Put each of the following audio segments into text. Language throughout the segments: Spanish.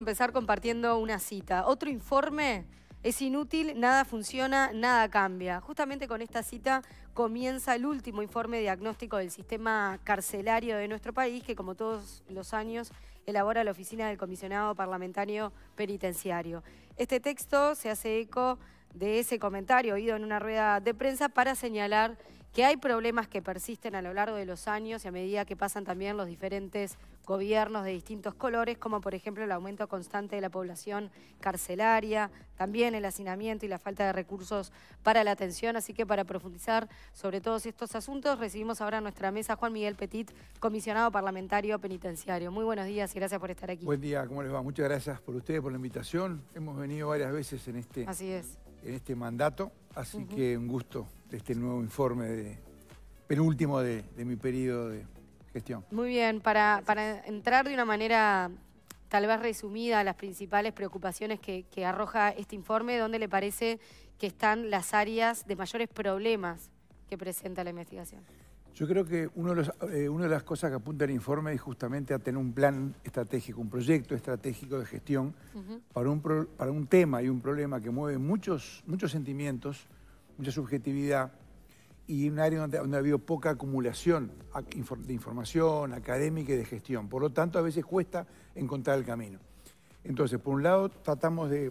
Empezar compartiendo una cita. Otro informe es inútil, nada funciona, nada cambia. Justamente con esta cita comienza el último informe diagnóstico del sistema carcelario de nuestro país, que como todos los años elabora la oficina del comisionado parlamentario penitenciario. Este texto se hace eco de ese comentario oído en una rueda de prensa para señalar que hay problemas que persisten a lo largo de los años y a medida que pasan también los diferentes gobiernos de distintos colores, como por ejemplo el aumento constante de la población carcelaria, también el hacinamiento y la falta de recursos para la atención. Así que para profundizar sobre todos estos asuntos, recibimos ahora a nuestra mesa Juan Miguel Petit, comisionado parlamentario penitenciario. Muy buenos días y gracias por estar aquí. Buen día, ¿cómo les va? Muchas gracias por ustedes, por la invitación. Hemos venido varias veces en este, en este mandato, así que un gusto de este nuevo informe de penúltimo de mi periodo de muy bien, para, entrar de una manera tal vez resumida a las principales preocupaciones que, arroja este informe, ¿dónde le parece que están las áreas de mayores problemas que presenta la investigación? Yo creo que uno eh, una de las cosas que apunta el informe es justamente a tener un plan estratégico, un proyecto estratégico de gestión para, un tema y un problema que mueve muchos sentimientos, mucha subjetividad, y un área donde, ha habido poca acumulación de información académica y de gestión. Por lo tanto, a veces cuesta encontrar el camino. Entonces, por un lado, tratamos de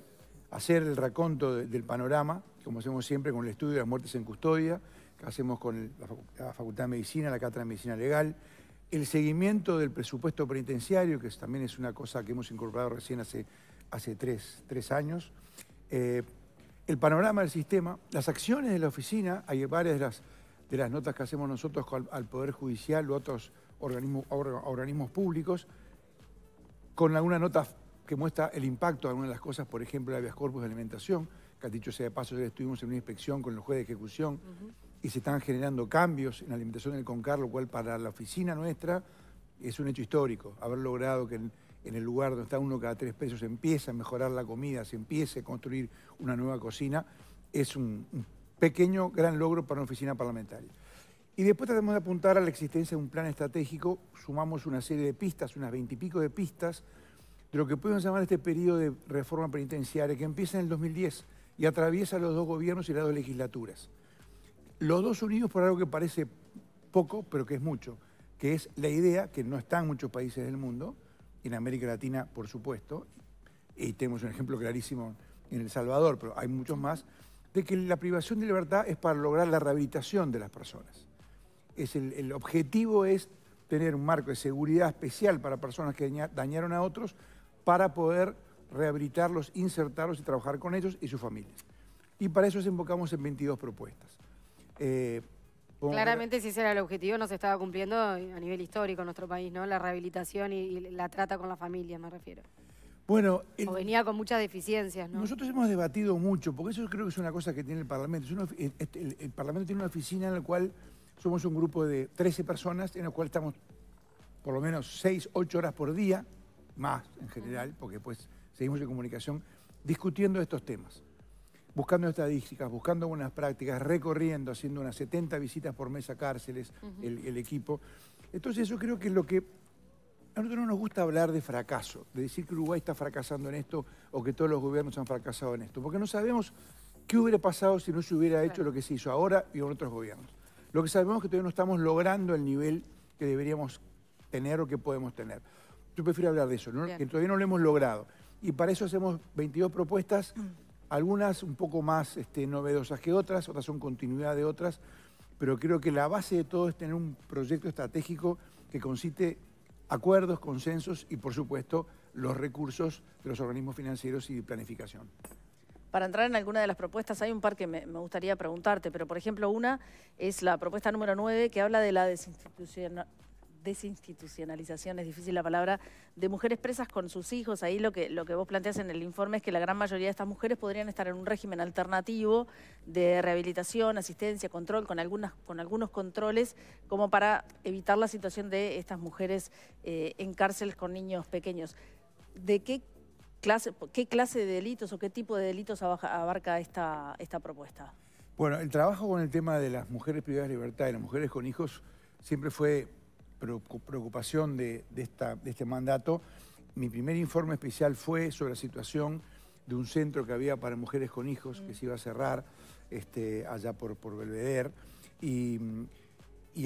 hacer el raconto del panorama, como hacemos siempre con el estudio de las muertes en custodia, que hacemos con la, Facultad de Medicina, la Cátedra de Medicina Legal, el seguimiento del presupuesto penitenciario, que también es una cosa que hemos incorporado recién hace, hace tres, años, eh, el panorama del sistema, las acciones de la oficina, hay varias de las, de las notas que hacemos nosotros al, Poder Judicial u otros organismos, organismos públicos, con alguna nota que muestra el impacto de algunas de las cosas, por ejemplo, la habeas corpus de alimentación, que dicho sea de paso, ya estuvimos en una inspección con el juez de ejecución y se están generando cambios en la alimentación del CONCAR, lo cual para la oficina nuestra es un hecho histórico, haber logrado que en el lugar donde está uno cada tres pesos, empieza a mejorar la comida, se empieza a construir una nueva cocina, es un, pequeño, gran logro para una oficina parlamentaria. Y después tratamos de apuntar a la existencia de un plan estratégico, sumamos una serie de pistas, unas veintipico de pistas, de lo que podemos llamar este periodo de reforma penitenciaria, que empieza en el 2010 y atraviesa los dos gobiernos y las dos legislaturas. Los dos unidos por algo que parece poco, pero que es mucho, que es la idea, que no está en muchos países del mundo, en América Latina, por supuesto, y tenemos un ejemplo clarísimo en El Salvador, pero hay muchos más, de que la privación de libertad es para lograr la rehabilitación de las personas. Es el, objetivo es tener un marco de seguridad especial para personas que dañaron a otros para poder rehabilitarlos, insertarlos y trabajar con ellos y sus familias. Y para eso se invocamos en 22 propuestas. Eh, Claramente, si ese era el objetivo, no se estaba cumpliendo a nivel histórico en nuestro país, ¿no? La rehabilitación y, la trata con la familia, me refiero. Bueno, o venía con muchas deficiencias, ¿no? Nosotros hemos debatido mucho, porque eso creo que es una cosa que tiene el Parlamento. Este, el, Parlamento tiene una oficina en la cual somos un grupo de 13 personas, en la cual estamos por lo menos 6, 8 horas por día, más en general, porque pues seguimos en comunicación, discutiendo estos temas buscando estadísticas, buscando buenas prácticas, recorriendo, haciendo unas 70 visitas por mes a cárceles, el, equipo. Entonces yo creo que es lo que... A nosotros no nos gusta hablar de fracaso, de decir que Uruguay está fracasando en esto o que todos los gobiernos han fracasado en esto, porque no sabemos qué hubiera pasado si no se hubiera hecho lo que se hizo ahora y con otros gobiernos. Lo que sabemos es que todavía no estamos logrando el nivel que deberíamos tener o que podemos tener. Yo prefiero hablar de eso, que todavía no lo hemos logrado. Y para eso hacemos 22 propuestas mm algunas un poco más este, novedosas que otras, otras son continuidad de otras, pero creo que la base de todo es tener un proyecto estratégico que consiste acuerdos, consensos y, por supuesto, los recursos de los organismos financieros y planificación. Para entrar en alguna de las propuestas, hay un par que me, gustaría preguntarte, pero por ejemplo una es la propuesta número 9 que habla de la desinstitucionalización desinstitucionalización, es difícil la palabra, de mujeres presas con sus hijos. Ahí lo que, lo que vos planteas en el informe es que la gran mayoría de estas mujeres podrían estar en un régimen alternativo de rehabilitación, asistencia, control, con, algunas, con algunos controles, como para evitar la situación de estas mujeres eh, en cárceles con niños pequeños. ¿De qué clase, qué clase de delitos o qué tipo de delitos abarca esta, esta propuesta? Bueno, el trabajo con el tema de las mujeres privadas de libertad y las mujeres con hijos siempre fue preocupación de, este mandato, mi primer informe especial fue sobre la situación de un centro que había para mujeres con hijos que se iba a cerrar este, allá por, por Belvedere. Y,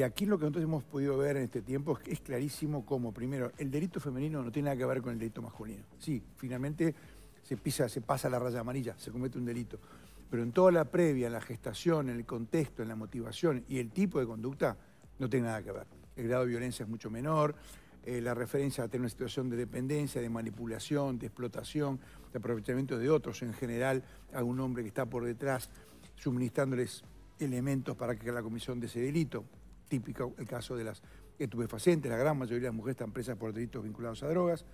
aquí lo que nosotros hemos podido ver en este tiempo es, que es clarísimo cómo, primero, el delito femenino no tiene nada que ver con el delito masculino. Sí, finalmente se, pisa, se pasa la raya amarilla, se comete un delito. Pero en toda la previa, en la gestación, en el contexto, en la motivación y el tipo de conducta, no tiene nada que ver el grado de violencia es mucho menor, eh, la referencia a tener una situación de dependencia, de manipulación, de explotación, de aprovechamiento de otros en general, a un hombre que está por detrás suministrándoles elementos para que la comisión de ese delito, típico el caso de las estupefacientes, la gran mayoría de las mujeres están presas por delitos vinculados a drogas,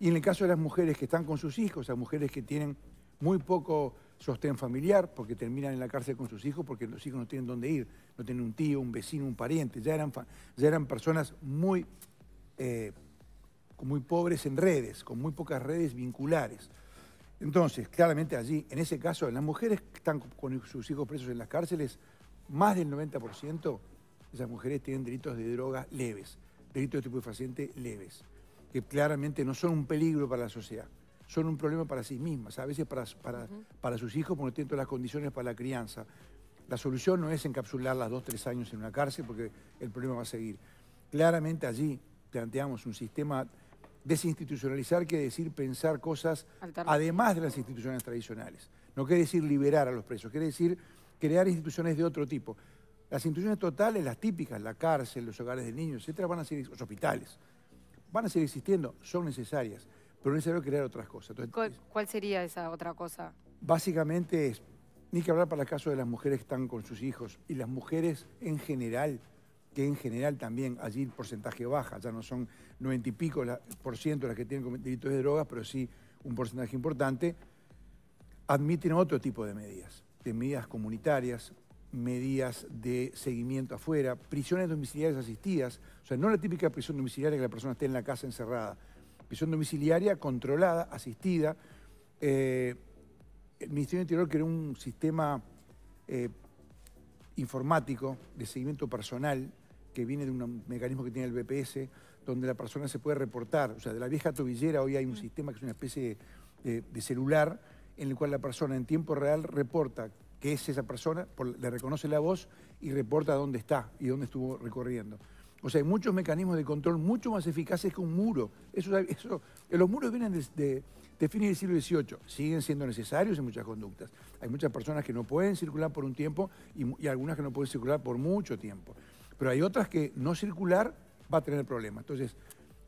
y en el caso de las mujeres que están con sus hijos, las mujeres que tienen muy poco sostén familiar, porque terminan en la cárcel con sus hijos, porque los hijos no tienen dónde ir, no tienen un tío, un vecino, un pariente, ya eran, ya eran personas muy, eh, muy pobres en redes, con muy pocas redes vinculares. Entonces, claramente allí, en ese caso, las mujeres que están con sus hijos presos en las cárceles, más del 90% de esas mujeres tienen delitos de droga leves, delitos de tipo leves, que claramente no son un peligro para la sociedad son un problema para sí mismas, a veces para, sus hijos por no tienen todas las condiciones para la crianza. La solución no es encapsularlas dos, tres años en una cárcel porque el problema va a seguir. Claramente allí planteamos un sistema desinstitucionalizar quiere decir pensar cosas además de las instituciones tradicionales. No quiere decir liberar a los presos, quiere decir crear instituciones de otro tipo. Las instituciones totales, las típicas, la cárcel, los hogares de niños, etcétera, van a ser, los hospitales, van a seguir existiendo, son necesarias pero es necesario crear otras cosas. ¿Cuál, sería esa otra cosa? Básicamente es, ni que hablar para el caso de las mujeres que están con sus hijos y las mujeres en general, que en general también allí el porcentaje baja, ya no son 90 y pico por ciento las que tienen delitos de drogas, pero sí un porcentaje importante, admiten otro tipo de medidas, de medidas comunitarias, medidas de seguimiento afuera, prisiones domiciliarias asistidas, o sea, no la típica prisión domiciliaria que la persona esté en la casa encerrada, Visión domiciliaria controlada, asistida. Eh, el Ministerio del Interior creó un sistema eh, informático de seguimiento personal que viene de un mecanismo que tiene el BPS, donde la persona se puede reportar. O sea, de la vieja tobillera hoy hay un mm. sistema que es una especie de, celular en el cual la persona en tiempo real reporta qué es esa persona, le reconoce la voz y reporta dónde está y dónde estuvo recorriendo. O sea, hay muchos mecanismos de control mucho más eficaces que un muro. Eso, eso, los muros vienen desde fines del siglo XVIII, siguen siendo necesarios en muchas conductas. Hay muchas personas que no pueden circular por un tiempo y algunas que no pueden circular por mucho tiempo. Pero hay otras que no circular va a tener problemas. Entonces,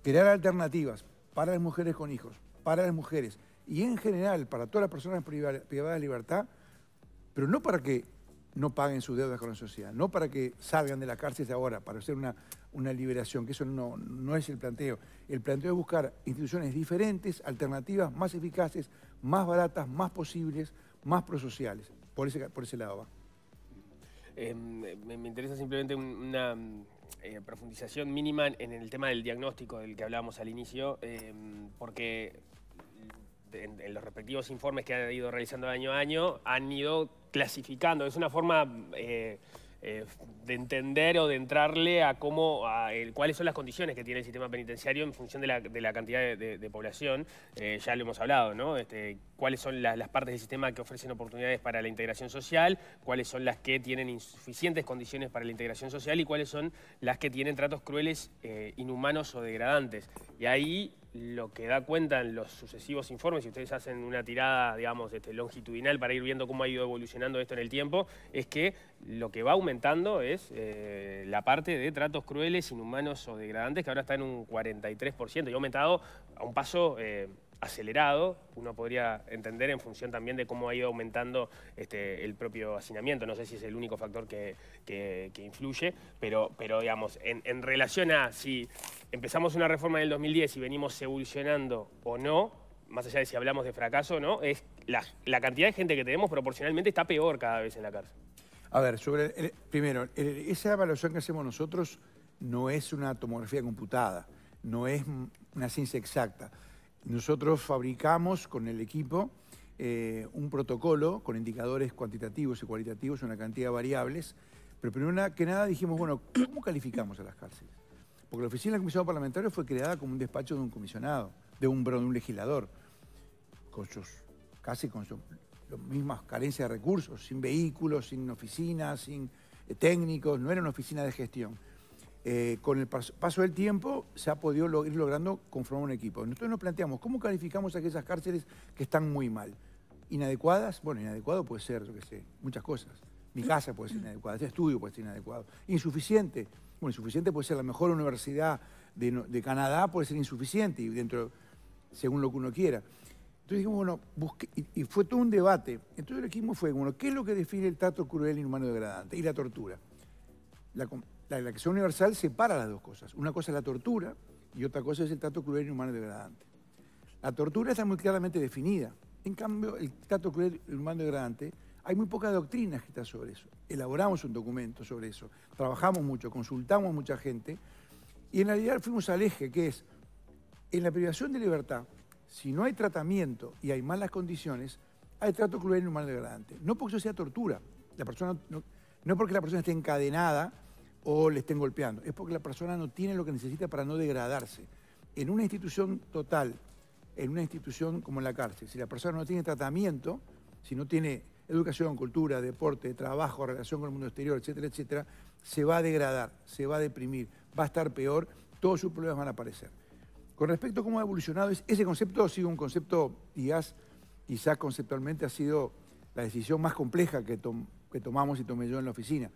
crear alternativas para las mujeres con hijos, para las mujeres y en general para todas las personas privadas de libertad, pero no para que no paguen sus deudas con la sociedad. No para que salgan de la cárcel ahora, para hacer una, una liberación, que eso no, no es el planteo. El planteo es buscar instituciones diferentes, alternativas, más eficaces, más baratas, más posibles, más prosociales. Por ese, por ese lado va. Em, me, interesa simplemente una eh, profundización mínima en el tema del diagnóstico del que hablábamos al inicio, em, porque en, los respectivos informes que han ido realizando año a año han ido clasificando. Es una forma eh, eh, de entender o de entrarle a cómo, cuáles son las condiciones que tiene el sistema penitenciario en función de la, cantidad de, población. Eh, ya lo hemos hablado, ¿no? Este, cuáles son las partes del sistema que ofrecen oportunidades para la integración social, cuáles son las que tienen insuficientes condiciones para la integración social y cuáles son las que tienen tratos crueles, inhumanos o degradantes. Y ahí lo que da cuenta en los sucesivos informes, si ustedes hacen una tirada, digamos, este, longitudinal para ir viendo cómo ha ido evolucionando esto en el tiempo, es que lo que va aumentando es eh, la parte de tratos crueles, inhumanos o degradantes, que ahora está en un 43%, y ha aumentado a un paso... Eh, acelerado, uno podría entender en función también de cómo ha ido aumentando este, el propio hacinamiento. No sé si es el único factor que, influye, pero, pero digamos, en, relación a si empezamos una reforma en el 2010 y venimos evolucionando o no, más allá de si hablamos de fracaso o no, es la, cantidad de gente que tenemos proporcionalmente está peor cada vez en la cárcel. A ver, sobre primero, esa evaluación que hacemos nosotros no es una tomografía computada, no es una ciencia exacta nosotros fabricamos con el equipo eh, un protocolo con indicadores cuantitativos y cualitativos, una cantidad de variables, pero primero que nada dijimos, bueno, ¿cómo calificamos a las cárceles? Porque la oficina del comisionado parlamentario fue creada como un despacho de un comisionado, de un, de un legislador, con sus, casi con sus las mismas carencias de recursos, sin vehículos, sin oficinas, sin eh, técnicos, no era una oficina de gestión. Eh, con el paso, del tiempo se ha podido ir logrando conformar un equipo. Nosotros nos planteamos, ¿cómo calificamos aquellas cárceles que están muy mal? ¿Inadecuadas? Bueno, inadecuado puede ser, yo qué sé, muchas cosas. Mi casa puede ser inadecuada, este estudio puede ser inadecuado. Insuficiente. Bueno, insuficiente puede ser la mejor universidad de, Canadá, puede ser insuficiente, y dentro, según lo que uno quiera. Entonces dijimos, bueno, y, fue todo un debate. Entonces el equipo fue, bueno, ¿qué es lo que define el trato cruel, inhumano y degradante? Y la tortura. La, la Declaración Universal separa las dos cosas. Una cosa es la tortura y otra cosa es el trato cruel y humano degradante. La tortura está muy claramente definida. En cambio, el trato cruel y humano degradante, hay muy pocas doctrinas que están sobre eso. Elaboramos un documento sobre eso, trabajamos mucho, consultamos a mucha gente y en realidad fuimos al eje que es, en la privación de libertad, si no hay tratamiento y hay malas condiciones, hay trato cruel y humano degradante. No porque eso sea tortura, la persona, no porque la persona esté encadenada, o le estén golpeando. Es porque la persona no tiene lo que necesita para no degradarse. En una institución total, en una institución como la cárcel, si la persona no tiene tratamiento, si no tiene educación, cultura, deporte, trabajo, relación con el mundo exterior, etcétera, etcétera, se va a degradar, se va a deprimir, va a estar peor, todos sus problemas van a aparecer. Con respecto a cómo ha evolucionado, ese concepto ha sido un concepto, quizás, quizás conceptualmente ha sido la decisión más compleja que tomamos y tomé yo en la oficina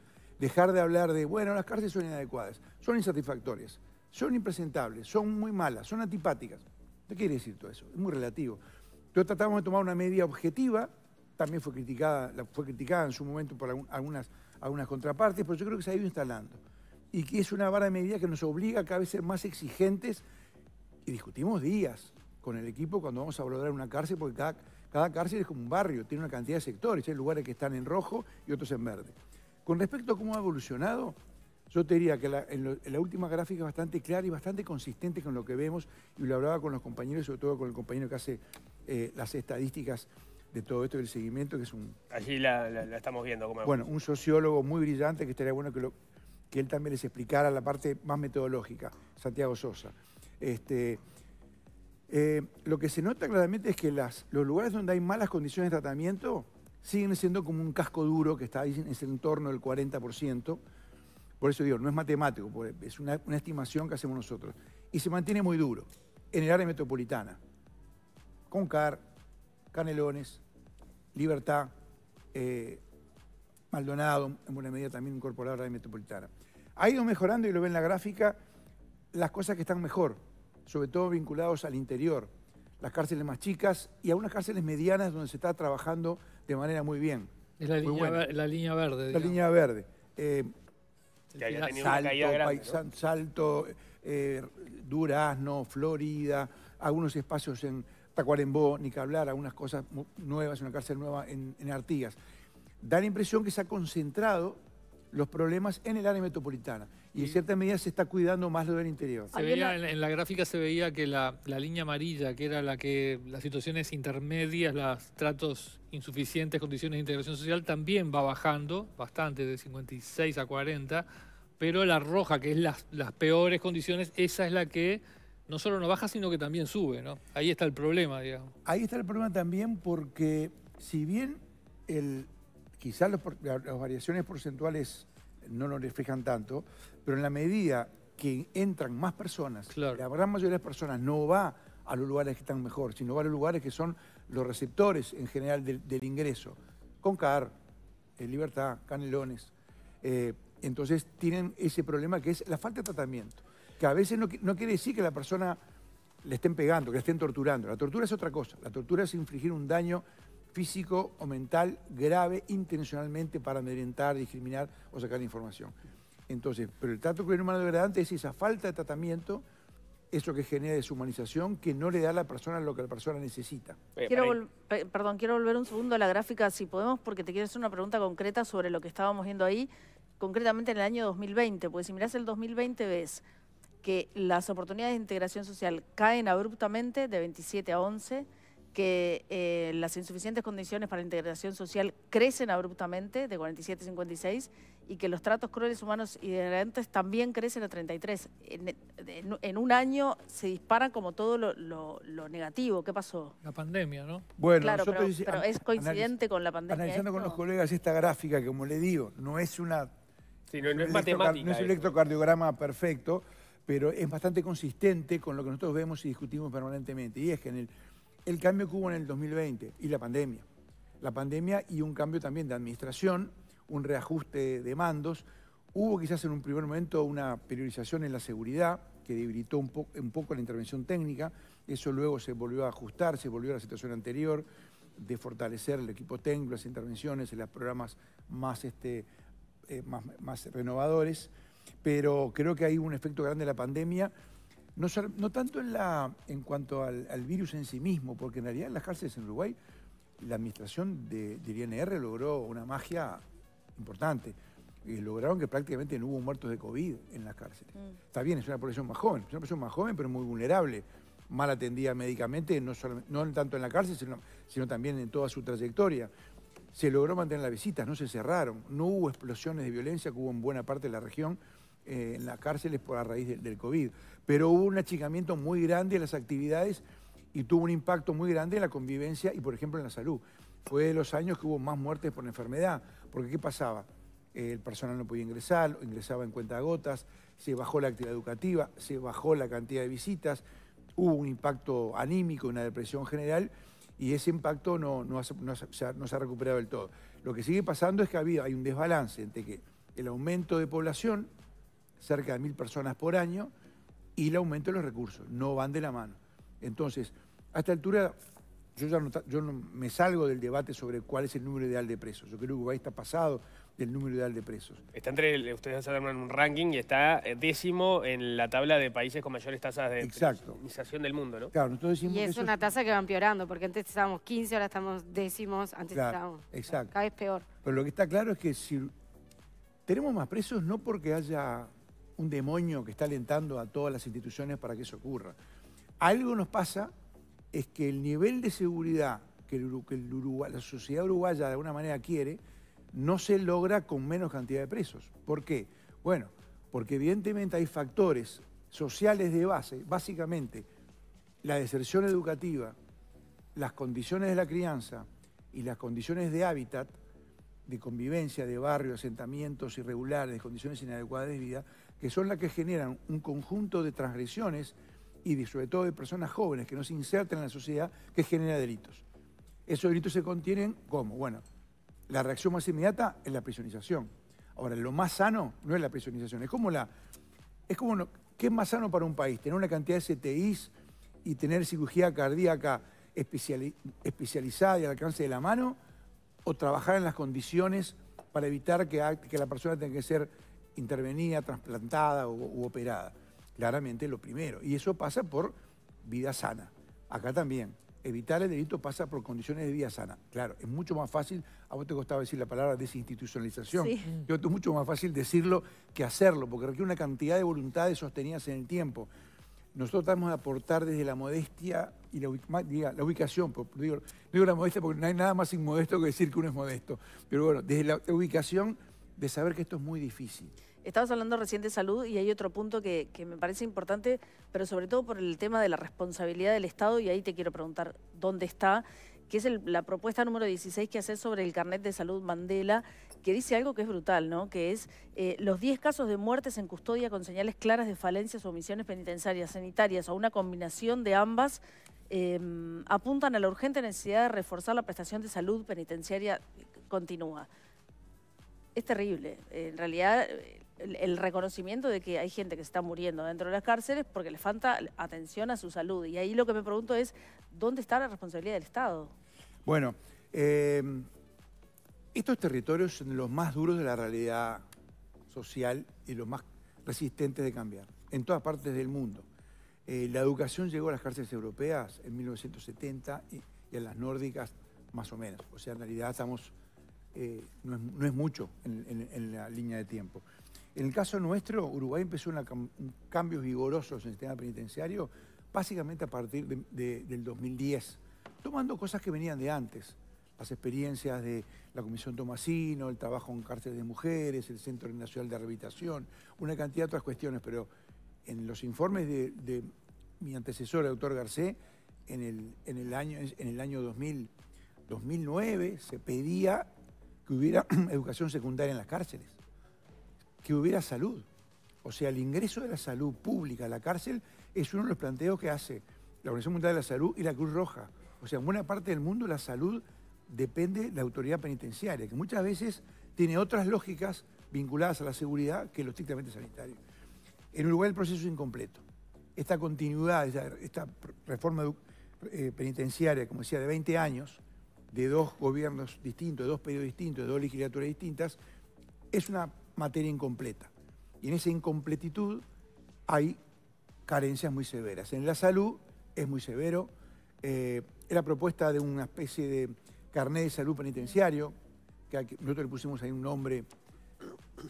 dejar de hablar de, bueno, las cárceles son inadecuadas, son insatisfactorias, son impresentables, son muy malas, son antipáticas. ¿Qué quiere decir todo eso? Es muy relativo. Entonces tratamos de tomar una medida objetiva, también fue criticada, fue criticada en su momento por algunas, algunas contrapartes, pero yo creo que se ha ido instalando. Y que es una vara de medida que nos obliga a cada vez ser más exigentes y discutimos días con el equipo cuando vamos a valorar una cárcel, porque cada, cada cárcel es como un barrio, tiene una cantidad de sectores, hay lugares que están en rojo y otros en verde. Con respecto a cómo ha evolucionado, yo te diría que la, última gráfica es bastante clara y bastante consistente con lo que vemos, y lo hablaba con los compañeros, sobre todo con el compañero que hace eh, las estadísticas de todo esto del seguimiento, que es un... Allí la, estamos viendo. bueno, un sociólogo muy brillante que estaría bueno que, él también les explicara la parte más metodológica, Santiago Sosa. Este, eh, lo que se nota claramente es que los lugares donde hay malas condiciones de tratamiento siguen siendo como un casco duro que está ahí en ese entorno del 40%. Por eso digo, no es matemático, es una, estimación que hacemos nosotros. Y se mantiene muy duro en el área metropolitana, con CAR, Canelones, Libertad, eh, Maldonado, en buena medida también incorporado a la área metropolitana. Ha ido mejorando, y lo ven en la gráfica, las cosas que están mejor, sobre todo vinculados al interior, las cárceles más chicas y algunas cárceles medianas donde se está trabajando de manera muy bien. Es la, línea, la línea, verde. La línea verde. Eh, salto, eh, Durazno, Florida, algunos espacios en Tacuarembó, ni que hablar, algunas cosas nuevas, una cárcel nueva en, en Artigas. Da la impresión que se ha concentrado los problemas en el área metropolitana. Y en cierta medida se está cuidando más lo del interior. en, la gráfica se veía que la, línea amarilla, que era la que las situaciones intermedias, los tratos insuficientes, condiciones de integración social, también va bajando bastante, de 56 a 40, pero la roja, que es las, las peores condiciones, esa es la que no solo no baja, sino que también sube, ¿no? Ahí está el problema, digamos. Ahí está el problema también porque si bien el, quizás las variaciones porcentuales no lo reflejan tanto, pero en la medida que entran más personas, la gran mayoría de las personas no va a los lugares que están mejor, sino va a los lugares que son los receptores en general del, ingreso. Concar, CAR, eh, Libertad, Canelones. Eh, entonces tienen ese problema que es la falta de tratamiento, que a veces no, quiere decir que la persona le estén pegando, que la estén torturando. La tortura es otra cosa. La tortura es infligir un daño físico o mental grave intencionalmente para amedrentar, discriminar o sacar información. Entonces, pero el trato cruel humano degradante es esa falta de tratamiento, eso que genera deshumanización, que no le da a la persona lo que la persona necesita. Eh, eh, perdón, quiero volver un segundo a la gráfica, si podemos, porque te quiero hacer una pregunta concreta sobre lo que estábamos viendo ahí, concretamente en el año 2020, porque si miras el 2020 ves que las oportunidades de integración social caen abruptamente de 27 a 11, que eh, las insuficientes condiciones para la integración social crecen abruptamente de 47 a 56 y que los tratos crueles humanos y degradantes también crecen a 33. En, un año se disparan como todo lo, negativo. ¿Qué pasó? La pandemia, ¿no? Bueno, claro, pero, es coincidente con la pandemia. Analizando con los colegas esta gráfica, que como le digo, no es una... Sí, no, es matemática. No es un electrocardiograma perfecto, pero es bastante consistente con lo que nosotros vemos y discutimos permanentemente. Y es que en el el cambio que hubo en el 2020 y la pandemia. La pandemia y un cambio también de administración, un reajuste de mandos. Hubo quizás en un primer momento una priorización en la seguridad que debilitó un, poco la intervención técnica. Eso luego se volvió a ajustar, se volvió a la situación anterior de fortalecer el equipo técnico, las intervenciones, los programas este, eh, más, más renovadores. Pero creo que hay un efecto grande de la pandemia no, tanto en, la, en cuanto al, virus en sí mismo, porque en realidad en las cárceles en Uruguay la administración de, del INR logró una magia importante. Eh, lograron que prácticamente no hubo muertos de COVID en las cárceles. Mm. Está bien, es una población más joven, una población más joven, pero muy vulnerable, mal atendida médicamente, no, tanto en la cárcel, sino, también en toda su trayectoria. Se logró mantener las visitas, no se cerraron, no hubo explosiones de violencia que hubo en buena parte de la región eh, en las cárceles por la raíz del COVID pero hubo un achicamiento muy grande en las actividades y tuvo un impacto muy grande en la convivencia y, por ejemplo, en la salud. Fue de los años que hubo más muertes por enfermedad, porque ¿qué pasaba? El personal no podía ingresar, ingresaba en cuenta gotas, se bajó la actividad educativa, se bajó la cantidad de visitas, hubo un impacto anímico, una depresión general, y ese impacto no, se ha, recuperado del todo. Lo que sigue pasando es que había, hay un desbalance entre que el aumento de población, cerca de mil personas por año, y el aumento de los recursos. No van de la mano. Entonces, a esta altura, yo ya no, yo me salgo del debate sobre cuál es el número ideal de presos. Yo creo que Uruguay está pasado del número ideal de presos. Está entre, el, ustedes hacen un ranking y está eh, décimo en la tabla de países con mayores tasas de criminalización del mundo, ¿no? Claro, Y es una tasa que va empeorando, porque antes estábamos 15, ahora estamos décimos, antes estábamos... Exacto. Cada vez peor. Pero lo que está claro es que si tenemos más presos no porque haya un demonio que está alentando a todas las instituciones para que eso ocurra. Algo nos pasa es que el nivel de seguridad que, la sociedad uruguaya de alguna manera quiere no se logra con menos cantidad de presos. ¿Por qué? Bueno, porque evidentemente hay factores sociales de base, básicamente la deserción educativa, las condiciones de la crianza y las condiciones de hábitat, de convivencia, de barrio, asentamientos irregulares, condiciones inadecuadas de vida, que son las que generan un conjunto de transgresiones y sobre todo de personas jóvenes que no se insertan en la sociedad, que genera delitos. Esos delitos se contienen como, bueno, la reacción más inmediata es la prisionización. Ahora, lo más sano no es la prisionización, es como la... Es como, ¿qué es más sano para un país? Tener una cantidad de STIs y tener cirugía cardíaca especializada y al alcance de la mano o trabajar en las condiciones para evitar que, que la persona tenga que ser intervenida, trasplantada u operada. Claramente lo primero. Y eso pasa por vida sana. Acá también. Evitar el delito pasa por condiciones de vida sana. Claro, es mucho más fácil, a vos te costaba decir la palabra desinstitucionalización. Yo, es mucho más fácil decirlo que hacerlo, porque requiere una cantidad de voluntades sostenidas en el tiempo. Nosotros tratamos de aportar desde la modestia y la, la ubicación. Pues, digo la modestia porque no hay nada más inmodesto que decir que uno es modesto. Pero bueno, desde la ubicación de saber que esto es muy difícil. Estabas hablando recién de salud y hay otro punto que, me parece importante, pero sobre todo por el tema de la responsabilidad del Estado, y ahí te quiero preguntar dónde está, que es la propuesta número 16 que hace sobre el carnet de salud Mandela, que dice algo que es brutal, ¿no? Que es eh, los 10 casos de muertes en custodia con señales claras de falencias o omisiones penitenciarias, sanitarias o una combinación de ambas em, apuntan a la urgente necesidad de reforzar la prestación de salud penitenciaria continua es terrible. En realidad, el, reconocimiento de que hay gente que se está muriendo dentro de las cárceles porque le falta atención a su salud. Y ahí lo que me pregunto es, ¿dónde está la responsabilidad del Estado? Bueno, eh, estos territorios son los más duros de la realidad social y los más resistentes de cambiar, en todas partes del mundo. Eh, la educación llegó a las cárceles europeas en 1970 y, y a las nórdicas más o menos. O sea, en realidad estamos eh, no, es, mucho en, la línea de tiempo. En el caso nuestro, Uruguay empezó un cambios vigorosos en el sistema penitenciario básicamente a partir del 2010, tomando cosas que venían de antes, las experiencias de la Comisión Tomasino, el trabajo en cárceles de mujeres, el Centro Nacional de Rehabilitación, una cantidad de otras cuestiones, pero en los informes de, mi antecesor, el doctor Garcés, en el, en el, año, en el año 2009 se pedía que hubiera educación secundaria en las cárceles, que hubiera salud. O sea, el ingreso de la salud pública a la cárcel es uno de los planteos que hace la Organización Mundial de la Salud y la Cruz Roja. O sea, en buena parte del mundo la salud depende de la autoridad penitenciaria, que muchas veces tiene otras lógicas vinculadas a la seguridad que lo estrictamente sanitario. En Uruguay el proceso es incompleto. Esta continuidad, esta, reforma eh, penitenciaria, como decía, de 20 años, de dos gobiernos distintos, de dos periodos distintos, de dos legislaturas distintas, es una materia incompleta. Y en esa incompletitud hay carencias muy severas. En la salud es muy severo. Eh, la propuesta de una especie de carnet de salud penitenciario, que nosotros le pusimos ahí un nombre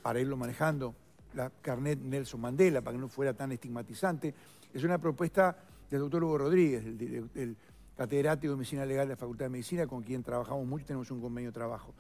para irlo manejando, la carnet Nelson Mandela, para que no fuera tan estigmatizante. Es una propuesta del doctor Hugo Rodríguez, del catedrático de Medicina Legal de la Facultad de Medicina, con quien trabajamos mucho, tenemos un convenio de trabajo.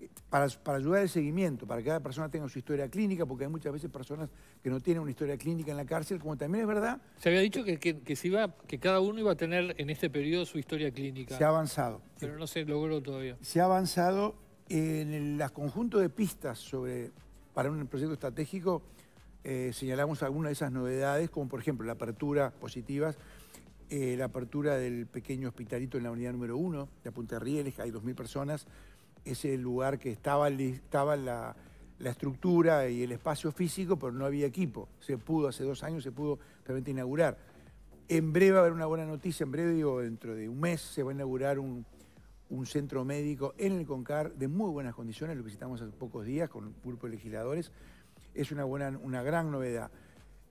Eh, para, ayudar al seguimiento, para que cada persona tenga su historia clínica, porque hay muchas veces personas que no tienen una historia clínica en la cárcel, como también es verdad. Se había dicho que, se iba, que cada uno iba a tener en este periodo su historia clínica. Se ha avanzado. Pero no se logró todavía. Se ha avanzado en el conjunto de pistas sobre, para un proyecto estratégico. Eh, señalamos algunas de esas novedades, como por ejemplo la apertura positivas eh, la apertura del pequeño hospitalito en la unidad número uno de Punta Rieles, hay 2.000 personas. ese lugar que estaba, estaba la, estructura y el espacio físico, pero no había equipo. Se pudo, hace dos años se pudo realmente inaugurar. En breve va a haber una buena noticia, en breve, digo, dentro de un mes, se va a inaugurar un, centro médico en el CONCAR de muy buenas condiciones, lo visitamos hace pocos días con un grupo de legisladores. Es una, buena, una gran novedad.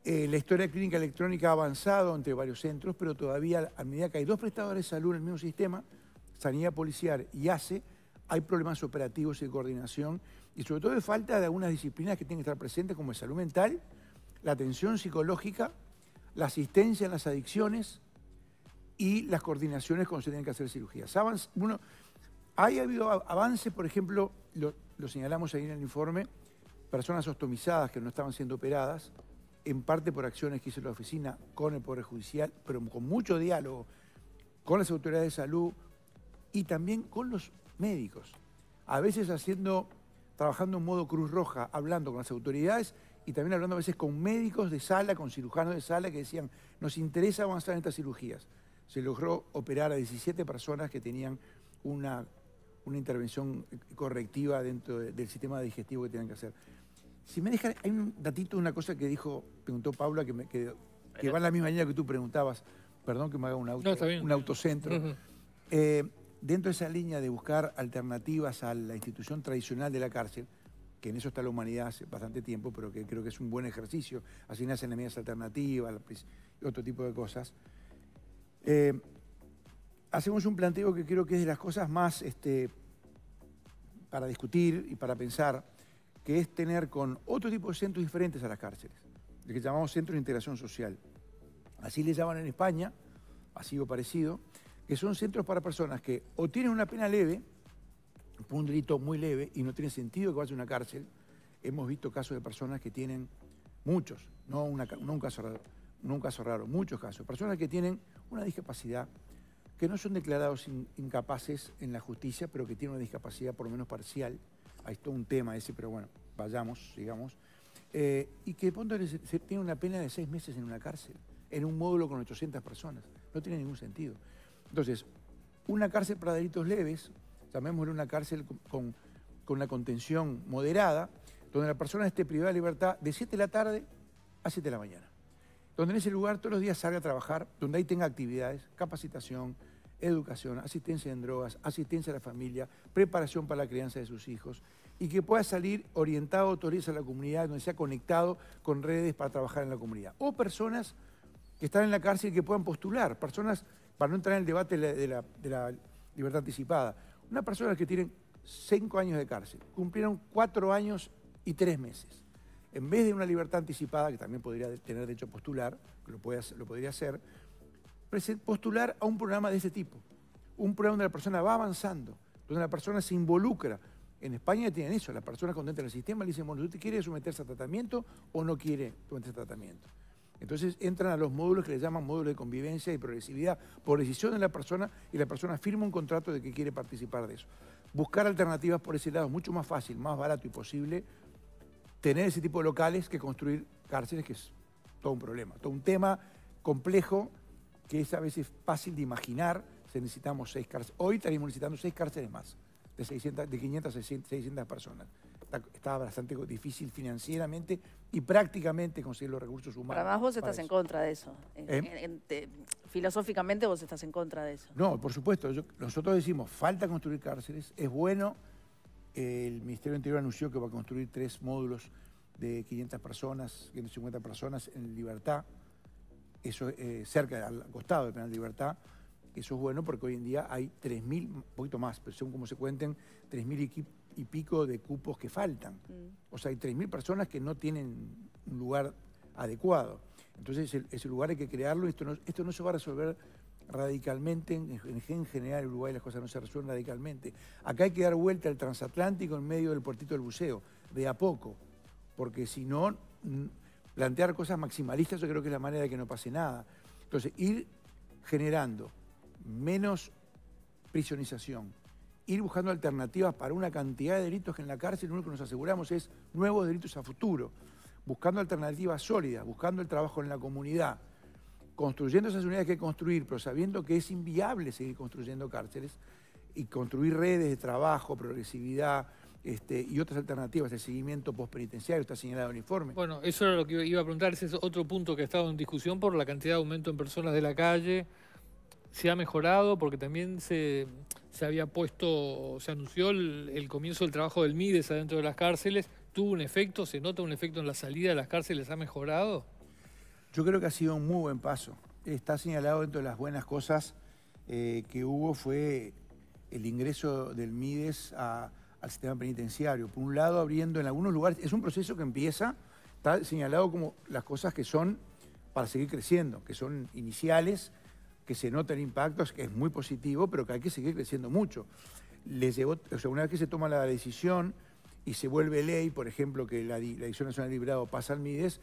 Eh, la historia clínica electrónica ha avanzado entre varios centros, pero todavía a medida que hay dos prestadores de salud en el mismo sistema, Sanidad Policial y ACE, hay problemas operativos y de coordinación, y sobre todo de falta de algunas disciplinas que tienen que estar presentes, como el salud mental, la atención psicológica, la asistencia en las adicciones y las coordinaciones cuando se tienen que hacer cirugías. Uno, hay habido avances, por ejemplo, lo, lo señalamos ahí en el informe, personas ostomizadas que no estaban siendo operadas, en parte por acciones que hizo la oficina con el Poder Judicial, pero con mucho diálogo con las autoridades de salud y también con los médicos. A veces haciendo, trabajando en modo Cruz Roja, hablando con las autoridades y también hablando a veces con médicos de sala, con cirujanos de sala que decían, nos interesa avanzar en estas cirugías. Se logró operar a 17 personas que tenían una, intervención correctiva dentro del sistema digestivo que tenían que hacer. Si me dejan, hay un datito de una cosa que dijo, preguntó Paula, que, que, va en la misma línea que tú preguntabas. Perdón que me haga un, auto, un autocentro. Eh, dentro de esa línea de buscar alternativas a la institución tradicional de la cárcel, que en eso está la humanidad hace bastante tiempo, pero que creo que es un buen ejercicio, así nacen las medidas alternativas, otro tipo de cosas. Eh, hacemos un planteo que creo que es de las cosas más este, para discutir y para pensar que es tener con otro tipo de centros diferentes a las cárceles, el que llamamos centros de integración social. Así le llaman en España, así o parecido, que son centros para personas que o tienen una pena leve, un delito muy leve, y no tiene sentido que vaya a una cárcel. Hemos visto casos de personas que tienen muchos, no, un caso raro, muchos casos, personas que tienen una discapacidad, que no son declarados incapaces en la justicia, pero que tienen una discapacidad por lo menos parcial, ahí está un tema ese, pero bueno, vayamos, sigamos. Eh, y que de pronto se, tiene una pena de seis meses en una cárcel, en un módulo con 800 personas. No tiene ningún sentido. Entonces, una cárcel para delitos leves, llamémosle una cárcel con, con, una contención moderada, donde la persona esté privada de libertad de 7 de la tarde a 7 de la mañana. Donde en ese lugar todos los días salga a trabajar, donde ahí tenga actividades, capacitación, educación, asistencia en drogas, asistencia a la familia, preparación para la crianza de sus hijos y que pueda salir orientado, autorizado a la comunidad, donde sea conectado con redes para trabajar en la comunidad. O personas que están en la cárcel y que puedan postular, personas, para no entrar en el debate de la, libertad anticipada, una persona que tienen cinco años de cárcel, cumplieron cuatro años y tres meses. En vez de una libertad anticipada, que también podría tener derecho a postular, que lo, lo podría hacer, postular a un programa de ese tipo. Un programa donde la persona va avanzando, donde la persona se involucra. En España tienen eso, la persona entra en el sistema le dicen, bueno, ¿usted quiere someterse a tratamiento o no quiere someterse a tratamiento? Entonces entran a los módulos que le llaman módulos de convivencia y progresividad por decisión de la persona y la persona firma un contrato de que quiere participar de eso. Buscar alternativas por ese lado es mucho más fácil, más barato y posible tener ese tipo de locales que construir cárceles, que es todo un problema, todo un tema complejo que es a veces fácil de imaginar, se necesitamos seis cárceles. Hoy estaríamos necesitando seis cárceles más, de, 600, de 500 a 600 personas. Está, bastante difícil financieramente y prácticamente conseguir los recursos humanos. Además vos estás en contra de eso. ¿Eh? filosóficamente vos estás en contra de eso. No, por supuesto. nosotros decimos, falta construir cárceles, es bueno. el Ministerio del Interior anunció que va a construir tres módulos de 500 personas, 550 personas en libertad eso eh, cerca, al costado del Penal de Libertad. Eso es bueno porque hoy en día hay 3.000, un poquito más, pero según como se cuenten, 3.000 y, pico de cupos que faltan. Mm. O sea, hay 3.000 personas que no tienen un lugar adecuado. Entonces, ese lugar hay que crearlo. Esto esto no se va a resolver radicalmente. en, general, en Uruguay las cosas no se resuelven radicalmente. Acá hay que dar vuelta al transatlántico en medio del puertito del buceo, de a poco. Porque si no, plantear cosas maximalistas yo creo que es la manera de que no pase nada. Entonces, ir generando menos prisionización, ir buscando alternativas para una cantidad de delitos que en la cárcel lo único que nos aseguramos es nuevos delitos a futuro, buscando alternativas sólidas, buscando el trabajo en la comunidad, construyendo esas unidades que hay que construir, pero sabiendo que es inviable seguir construyendo cárceles y construir redes de trabajo, progresividad, este, y otras alternativas, de seguimiento postpenitenciario está señalado en el informe. Bueno, eso era lo que iba a preguntar, ese es otro punto que ha estado en discusión por la cantidad de aumento en personas de la calle. ¿Se ha mejorado? Porque también se, había puesto, se anunció el, comienzo del trabajo del MIDES adentro de las cárceles. ¿Tuvo un efecto? ¿Se nota un efecto en la salida de las cárceles? ¿Ha mejorado? Yo creo que ha sido un muy buen paso. Está señalado dentro de las buenas cosas eh, que hubo fue el ingreso del MIDES a al sistema penitenciario. Por un lado, abriendo en algunos lugares, es un proceso que empieza, está señalado como las cosas que son para seguir creciendo, que son iniciales, que se notan impactos, que es muy positivo, pero que hay que seguir creciendo mucho. Les o sea, una vez que se toma la decisión y se vuelve ley, por ejemplo, que la, la Dirección Nacional de Librado pasa al MIDES,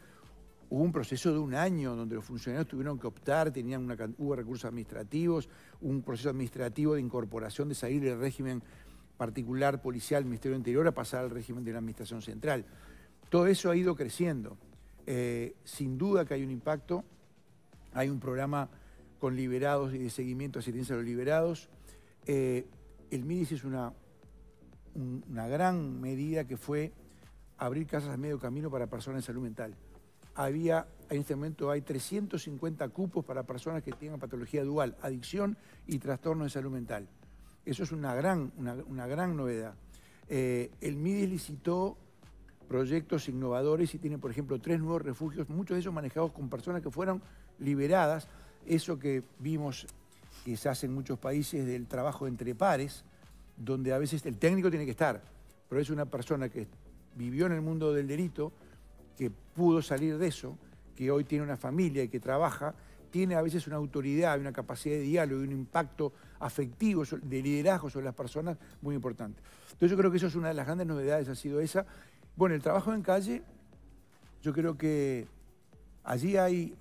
hubo un proceso de un año donde los funcionarios tuvieron que optar, tenían una, hubo recursos administrativos, un proceso administrativo de incorporación, de salir del régimen particular policial, Ministerio Interior, a pasar al régimen de la Administración Central. Todo eso ha ido creciendo. Eh, sin duda que hay un impacto. Hay un programa con liberados y de seguimiento, asistencia a los liberados. Eh, el MIDIS es una, una gran medida que fue abrir casas a medio camino para personas en salud mental. Había, en este momento hay 350 cupos para personas que tengan patología dual, adicción y trastorno de salud mental. Eso es una gran, una, gran novedad. Eh, el MIDI licitó proyectos innovadores y tiene, por ejemplo, tres nuevos refugios, muchos de ellos manejados con personas que fueron liberadas. Eso que vimos que se en muchos países del trabajo entre pares, donde a veces el técnico tiene que estar, pero es una persona que vivió en el mundo del delito, que pudo salir de eso, que hoy tiene una familia y que trabaja, tiene a veces una autoridad, una capacidad de diálogo y un impacto afectivo, de liderazgo sobre las personas, muy importante. Entonces yo creo que eso es una de las grandes novedades, ha sido esa. Bueno, el trabajo en calle, yo creo que allí hay...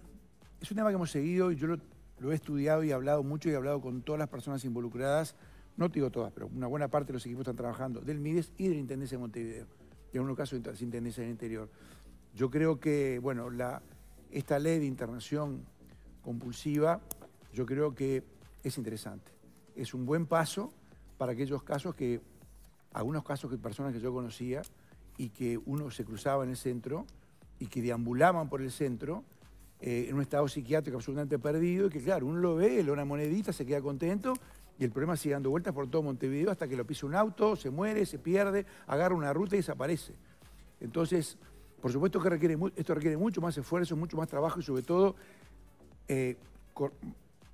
Es un tema que hemos seguido y yo lo, he estudiado y he hablado mucho y he hablado con todas las personas involucradas, no digo todas, pero una buena parte de los equipos están trabajando, del MIDES y de la Intendencia de Montevideo, y en algunos casos de Intendencia del Interior. Yo creo que, bueno, la, esta ley de internación compulsiva, yo creo que es interesante es un buen paso para aquellos casos que, algunos casos que personas que yo conocía y que uno se cruzaba en el centro y que deambulaban por el centro eh, en un estado psiquiátrico absolutamente perdido y que claro, uno lo ve, le una monedita, se queda contento y el problema sigue dando vueltas por todo Montevideo hasta que lo pisa un auto, se muere, se pierde, agarra una ruta y desaparece. Entonces, por supuesto que requiere, esto requiere mucho más esfuerzo, mucho más trabajo y sobre todo eh,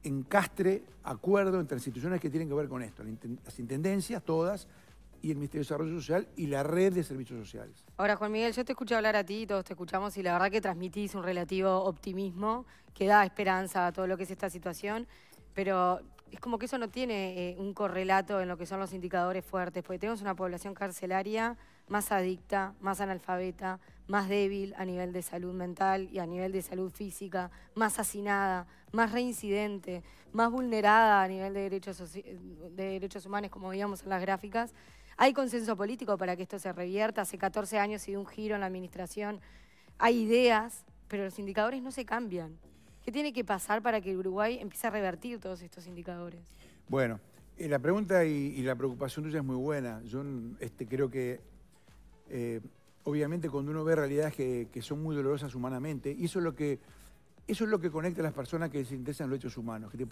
encastre, acuerdo entre instituciones que tienen que ver con esto, las intendencias todas y el Ministerio de Desarrollo Social y la red de servicios sociales. Ahora, Juan Miguel, yo te escuché hablar a ti, todos te escuchamos, y la verdad que transmitís un relativo optimismo que da esperanza a todo lo que es esta situación, pero es como que eso no tiene eh, un correlato en lo que son los indicadores fuertes, porque tenemos una población carcelaria más adicta, más analfabeta, más débil a nivel de salud mental y a nivel de salud física, más hacinada, más reincidente, más vulnerada a nivel de derechos, humanos, como veíamos en las gráficas. Hay consenso político para que esto se revierta. Hace 14 años se dio un giro en la administración. Hay ideas, pero los indicadores no se cambian. ¿Qué tiene que pasar para que el Uruguay empiece a revertir todos estos indicadores? Bueno, eh, la pregunta y, la preocupación tuya es muy buena. Yo este, creo que eh, obviamente cuando uno ve realidades que, son muy dolorosas humanamente, y eso es lo que, eso es lo que conecta a las personas que se interesan en los derechos humanos, que te,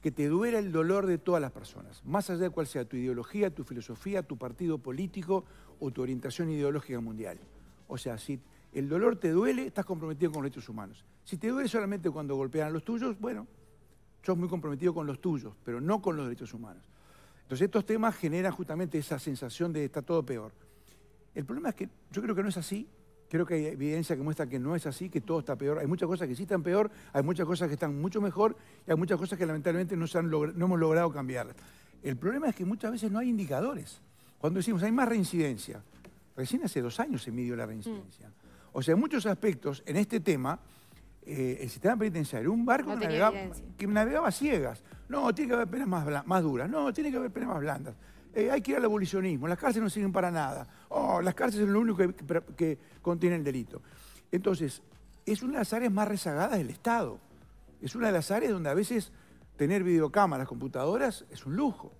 que te duela el dolor de todas las personas, más allá de cuál sea tu ideología, tu filosofía, tu partido político o tu orientación ideológica mundial. O sea, si el dolor te duele, estás comprometido con los derechos humanos. Si te duele solamente cuando golpean a los tuyos, bueno, sos muy comprometido con los tuyos, pero no con los derechos humanos. Entonces estos temas generan justamente esa sensación de está todo peor. El problema es que yo creo que no es así. Creo que hay evidencia que muestra que no es así, que todo está peor. Hay muchas cosas que sí están peor, hay muchas cosas que están mucho mejor y hay muchas cosas que lamentablemente no, se han hemos logrado cambiar. El problema es que muchas veces no hay indicadores. Cuando decimos hay más reincidencia, recién hace dos años se midió la reincidencia. Mm. O sea, en muchos aspectos, en este tema, eh, el sistema penitenciario, un barco que, navegaba, ciegas. No, tiene que haber penas más duras. No, tiene que haber penas más blandas. Eh, hay que ir al abolicionismo, las cárceles no sirven para nada, oh, las cárceles son lo único que, contiene el delito. Entonces, es una de las áreas más rezagadas del Estado. Es una de las áreas donde a veces tener videocámaras, computadoras, es un lujo.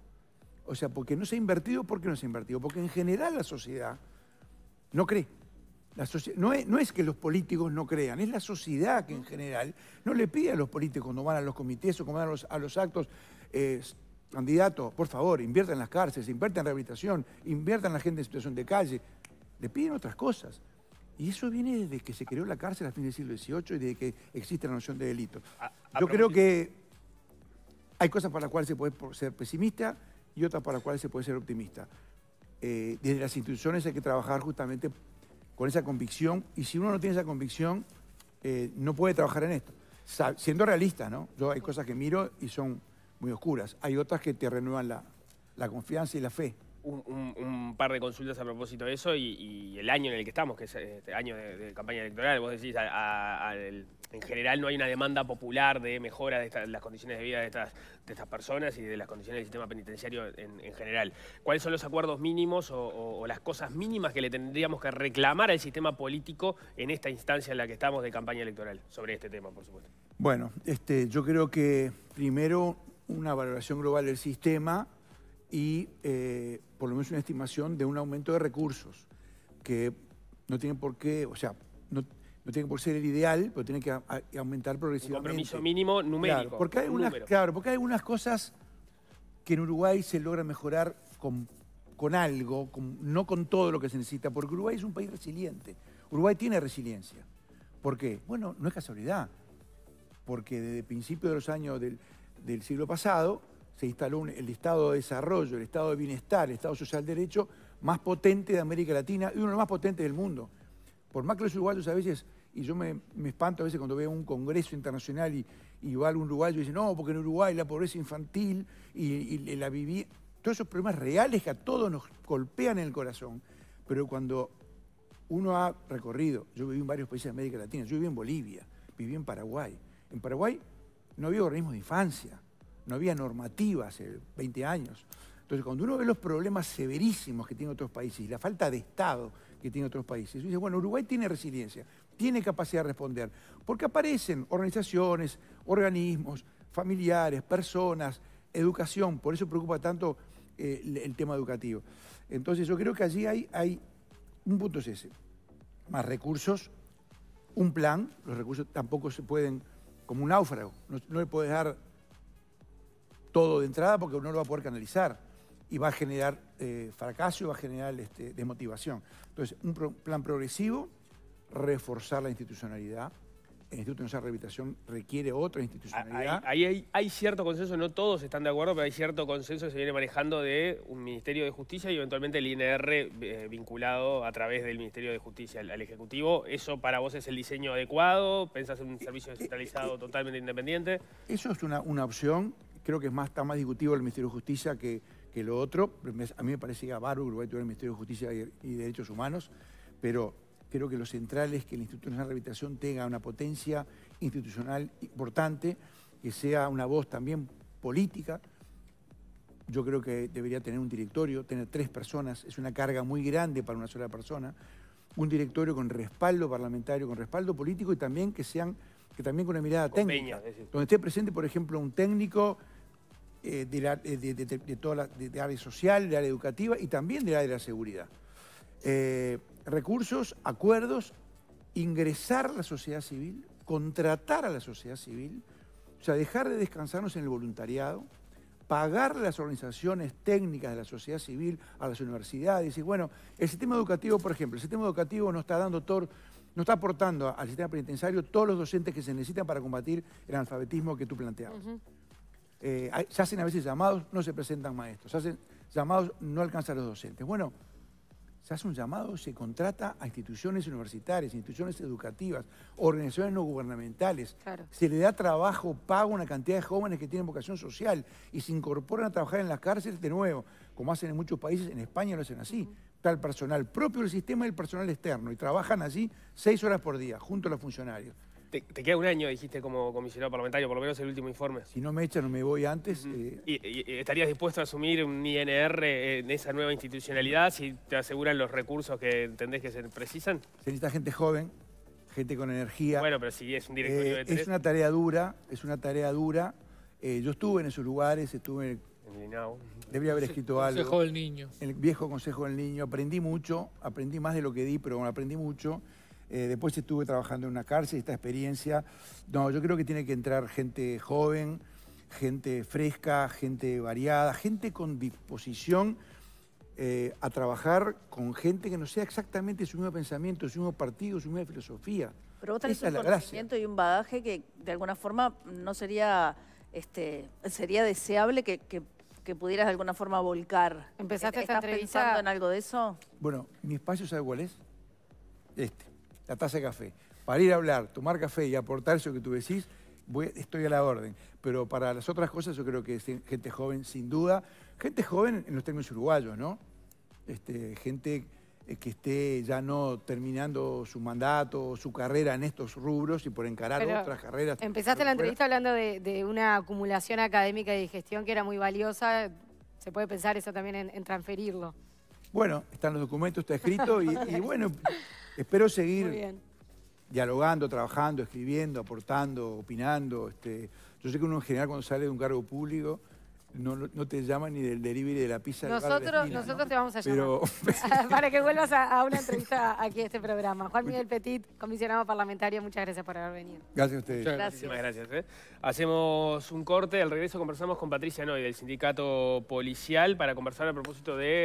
O sea, porque no se ha invertido, ¿por qué no se ha invertido? Porque en general la sociedad no cree. La no, es, que los políticos no crean, es la sociedad que en general no le pide a los políticos cuando van a los comités o cuando van a los, actos, eh, Candidato, por favor, invierta en las cárceles, invierta en rehabilitación, invierta en la gente en situación de calle. Le piden otras cosas. Y eso viene desde que se creó la cárcel a fines del siglo XVIII y desde que existe la noción de delito. Yo creo que hay cosas para las cuales se puede ser pesimista y otras para las cuales se puede ser optimista. Eh, desde las instituciones hay que trabajar justamente con esa convicción y si uno no tiene esa convicción, eh, no puede trabajar en esto. siendo realista, ¿no? Yo hay cosas que miro y son muy oscuras. Hay otras que te renuevan la, confianza y la fe. Un, par de consultas a propósito de eso y, el año en el que estamos, que es este año de, campaña electoral. Vos decís, en general no hay una demanda popular de mejora de, las condiciones de vida de estas, de estas, personas y de las condiciones del sistema penitenciario en, general. ¿Cuáles son los acuerdos mínimos o, o, las cosas mínimas que le tendríamos que reclamar al sistema político en esta instancia en la que estamos de campaña electoral sobre este tema, por supuesto? Bueno, este, yo creo que primero una valoración global del sistema y eh, por lo menos una estimación de un aumento de recursos, que no tiene por qué, o sea, no, tiene por ser el ideal, pero tiene que aumentar progresivamente. Un compromiso mínimo numérico. Claro, porque hay, algunas, claro, porque hay algunas cosas que en Uruguay se logra mejorar con, algo, no con todo lo que se necesita, porque Uruguay es un país resiliente. Uruguay tiene resiliencia. ¿Por qué? Bueno, no es casualidad, porque desde principios de los años del, del siglo pasado, se instaló el Estado de Desarrollo, el Estado de Bienestar, el Estado Social Derecho más potente de América Latina y uno de los más potentes del mundo. Por más que los uruguayos a veces, y yo me, espanto a veces cuando veo un congreso internacional y, y va algún uruguayo y dice, no, porque en Uruguay la pobreza infantil y, la vivienda, todos esos problemas reales que a todos nos golpean en el corazón. Pero cuando uno ha recorrido, yo viví en varios países de América Latina, yo viví en Bolivia, viví en Paraguay. En Paraguay no había organismos de infancia, no había normativa hace 20 años. Entonces, cuando uno ve los problemas severísimos que tienen otros países la falta de Estado que tienen otros países, dice, bueno, Uruguay tiene resiliencia, tiene capacidad de responder, porque aparecen organizaciones, organismos, familiares, personas, educación, por eso preocupa tanto eh, el, tema educativo. Entonces yo creo que allí hay, hay un punto es ese, más recursos, un plan, los recursos tampoco se pueden como un náufrago. No, le puede dar todo de entrada porque uno lo va a poder canalizar y va a generar eh, fracaso y va a generar este, desmotivación. Entonces, un plan progresivo, reforzar la institucionalidad, el Instituto Nacional de Rehabilitación requiere otra institucionalidad. Ahí, hay, cierto consenso, no todos están de acuerdo, pero hay cierto consenso que se viene manejando de un Ministerio de Justicia y eventualmente el INR eh, vinculado a través del Ministerio de Justicia al, Ejecutivo. ¿Eso para vos es el diseño adecuado? ¿Pensás en un eh, servicio eh, descentralizado totalmente independiente? Eso es una, opción. Creo que es más, está más discutido el Ministerio de Justicia que, que lo otro. A mí me parece que a el Ministerio de Justicia y Derechos Humanos, pero Creo que lo central es que el Instituto Nacional de Rehabilitación tenga una potencia institucional importante, que sea una voz también política. Yo creo que debería tener un directorio, tener tres personas, es una carga muy grande para una sola persona. Un directorio con respaldo parlamentario, con respaldo político y también que sean, que también con una mirada técnica. donde esté presente, por ejemplo, un técnico eh, de, la, eh, de, la área social, de área educativa y también de área de la seguridad. Eh, recursos, acuerdos, ingresar a la sociedad civil, contratar a la sociedad civil, o sea, dejar de descansarnos en el voluntariado, pagar las organizaciones técnicas de la sociedad civil, a las universidades, y bueno, el sistema educativo, por ejemplo, el sistema educativo no está dando todo, no está aportando al sistema penitenciario todos los docentes que se necesitan para combatir el alfabetismo que tú planteabas. Eh, se hacen a veces llamados, no se presentan maestros, se hacen llamados, no alcanzan los docentes. Bueno, se hace un llamado, se contrata a instituciones universitarias, instituciones educativas, organizaciones no gubernamentales. Se le da trabajo, pago una cantidad de jóvenes que tienen vocación social y se incorporan a trabajar en las cárceles de nuevo, como hacen en muchos países, en España lo hacen así. tal Está el personal propio del sistema y el personal externo y trabajan allí seis horas por día junto a los funcionarios. Te, queda un año, dijiste, como comisionado parlamentario, por lo menos el último informe. Si no me echan o me voy antes... Eh. ¿Y, estarías dispuesto a asumir un INR en esa nueva institucionalidad si te aseguran los recursos que entendés que se precisan? Se necesita gente joven, gente con energía. Bueno, pero si es un directorio eh, de Es una tarea dura, es una tarea dura. Eh, yo estuve en esos lugares, estuve... En, el INAO. Debería haber escrito algo. Consejo del Niño. El viejo Consejo del Niño. Aprendí mucho, aprendí más de lo que di, pero aprendí mucho. Eh, después estuve trabajando en una cárcel, esta experiencia. No, yo creo que tiene que entrar gente joven, gente fresca, gente variada, gente con disposición eh, a trabajar con gente que no sea exactamente su mismo pensamiento, su mismo partido, su misma filosofía. Pero vos tenés un conocimiento y un bagaje que de alguna forma no sería, este, sería deseable que, pudieras de alguna forma volcar. ¿Empezaste ¿E-, ¿Estás pensando en algo de eso? Bueno, mi espacio sabe cuál es. Este la taza de café. Para ir a hablar, tomar café y aportar eso que tú decís, estoy a la orden. Pero para las otras cosas yo creo que gente joven, sin duda. Gente joven en los términos uruguayos, ¿no? Este, gente eh, que esté ya no terminando su mandato, su carrera en estos rubros y por encarar otras carreras. Empezaste la entrevista hablando de, una acumulación académica y de gestión que era muy valiosa. Se puede pensar eso también en, transferirlo. Bueno, están los documentos, está escrito y bueno, Espero seguir dialogando, trabajando, escribiendo, aportando, opinando. Este, yo sé que uno en general cuando sale de un cargo público no, te llama ni del delivery de la pizza. Nosotros, de la nosotros te vamos a llamar. para que vuelvas a, una entrevista aquí a este programa. Juan Miguel Petit, comisionado parlamentario, muchas gracias por haber venido. Gracias a ustedes. Muchísimas gracias. Eh. Hacemos un corte, al regreso conversamos con Patricia Noy del sindicato policial para conversar a propósito de...